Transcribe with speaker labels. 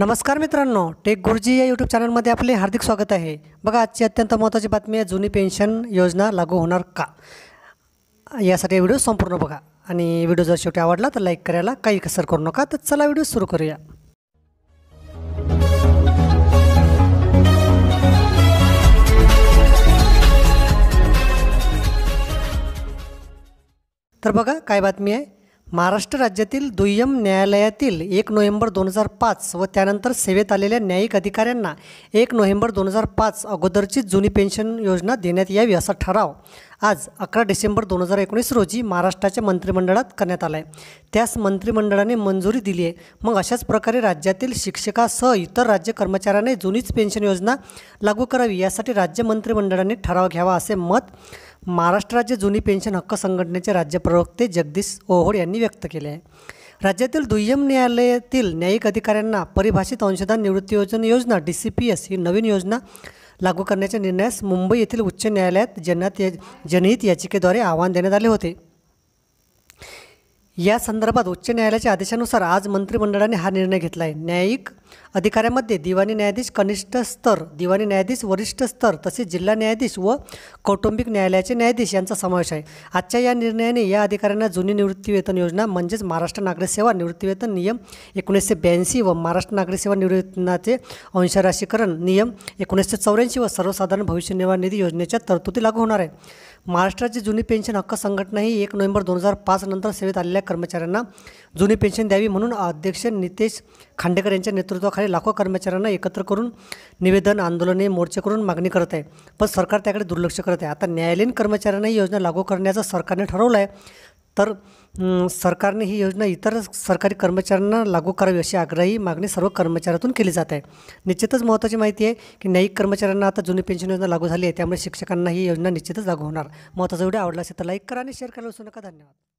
Speaker 1: नमस्कार मित्रांनो टेक गुरुजी या यूट्यूब चॅनलमध्ये आपले हार्दिक स्वागत आहे बघा आजची अत्यंत महत्त्वाची बातमी आहे जुनी पेन्शन योजना लागू होणार का यासाठी व्हिडिओ संपूर्ण बघा आणि व्हिडिओ जर शेवटी आवडला तर लाईक करायला काही कसर करू नका तर चला व्हिडिओ सुरू करूया तर बघा काय बातमी आहे महाराष्ट्र राज्यातील दुय्यम न्यायालयातील एक नोव्हेंबर दोन हजार पाच व त्यानंतर सेवेत आलेल्या न्यायिक अधिकाऱ्यांना एक नोव्हेंबर दोन हजार पाच अगोदरची जुनी पेन्शन योजना देण्यात यावी असा ठराव आज अकरा डिसेंबर दोन हजार एकोणीस रोजी महाराष्ट्राच्या मंत्रिमंडळात करण्यात आला आहे त्यास मंत्रिमंडळाने मंजुरी दिली आहे मग अशाच प्रकारे राज्यातील शिक्षकासह इतर राज्य कर्मचाऱ्यांनी जुनीच पेन्शन योजना लागू करावी यासाठी राज्य मंत्रिमंडळाने ठराव घ्यावा असे मत महाराष्ट्र राज्य जुनी पेन्शन हक्क संघटनेचे राज्य प्रवक्ते जगदीश ओहोड यांनी व्यक्त केले आहे राज्यातील दुय्यम न्यायालयातील न्यायिक अधिकाऱ्यांना परिभाषित अंशदान निवृत्ती योजना योजना डी सी पी एस ही नवीन योजना लागू करण्याच्या निर्णयास मुंबई येथील उच्च न्यायालयात जनत जनहित याचिकेद्वारे आव्हान देण्यात आले होते या संदर्भात उच्च न्यायालयाच्या आदेशानुसार आज मंत्रिमंडळाने हा निर्णय घेतला आहे न्यायिक अधिकाऱ्यामध्ये दिवाणी न्यायाधीश कनिष्ठ स्तर दिवाणी न्यायाधीश वरिष्ठ स्तर तसेच जिल्हा न्यायाधीश व कौटुंबिक न्यायालयाचे न्यायाधीश यांचा समावेश आहे आजच्या या निर्णयाने या अधिकाऱ्यांना जुनी निवृत्तीवेतन योजना म्हणजेच महाराष्ट्र नागरिक सेवा निवृत्तीवेतन नियम एकोणीसशे ब्याऐंशी व महाराष्ट्र नागरिक सेवा निवृत्तीनाचे अंशराशीकरण नियम एकोणीसशे चौऱ्याऐंशी व सर्वसाधारण भविष्य निर्वाह निधी योजनेच्या तरतुदी लागू होणार आहे महाराष्ट्राची जुनी पेन्शन हक्क संघटना ही एक नोव्हेंबर दोन हजार पाच नंतर सेवेत आलेल्या कर्मचाऱ्यांना जुनी पेन्शन द्यावी म्हणून अध्यक्ष नितेश खांडेकर यांच्या नेतृत्व नेतृत्वाखाली लाखो कर्मचाऱ्यांना एकत्र करून निवेदन आंदोलने मोर्चे करून मागणी करत आहे पण सरकार त्याकडे दुर्लक्ष करत आहे आता न्यायालयीन कर्मचाऱ्यांना ही योजना लागू करण्याचं सरकारने ठरवलं आहे तर सरकारने ही योजना इतर सरकारी कर्मचाऱ्यांना लागू करावी अशी आग्रही मागणी सर्व कर्मचाऱ्यातून केली जात आहे निश्चितच महत्त्वाची माहिती आहे की न्यायिक कर्मचाऱ्यांना आता जुनी पेन्शन योजना लागू झाली आहे त्यामुळे शिक्षकांना ही योजना निश्चितच लागू होणार महत्त्वाचा व्हिडिओ आवडला असेल तर लाईक करा आणि शेअर करायला विसरू नका धन्यवाद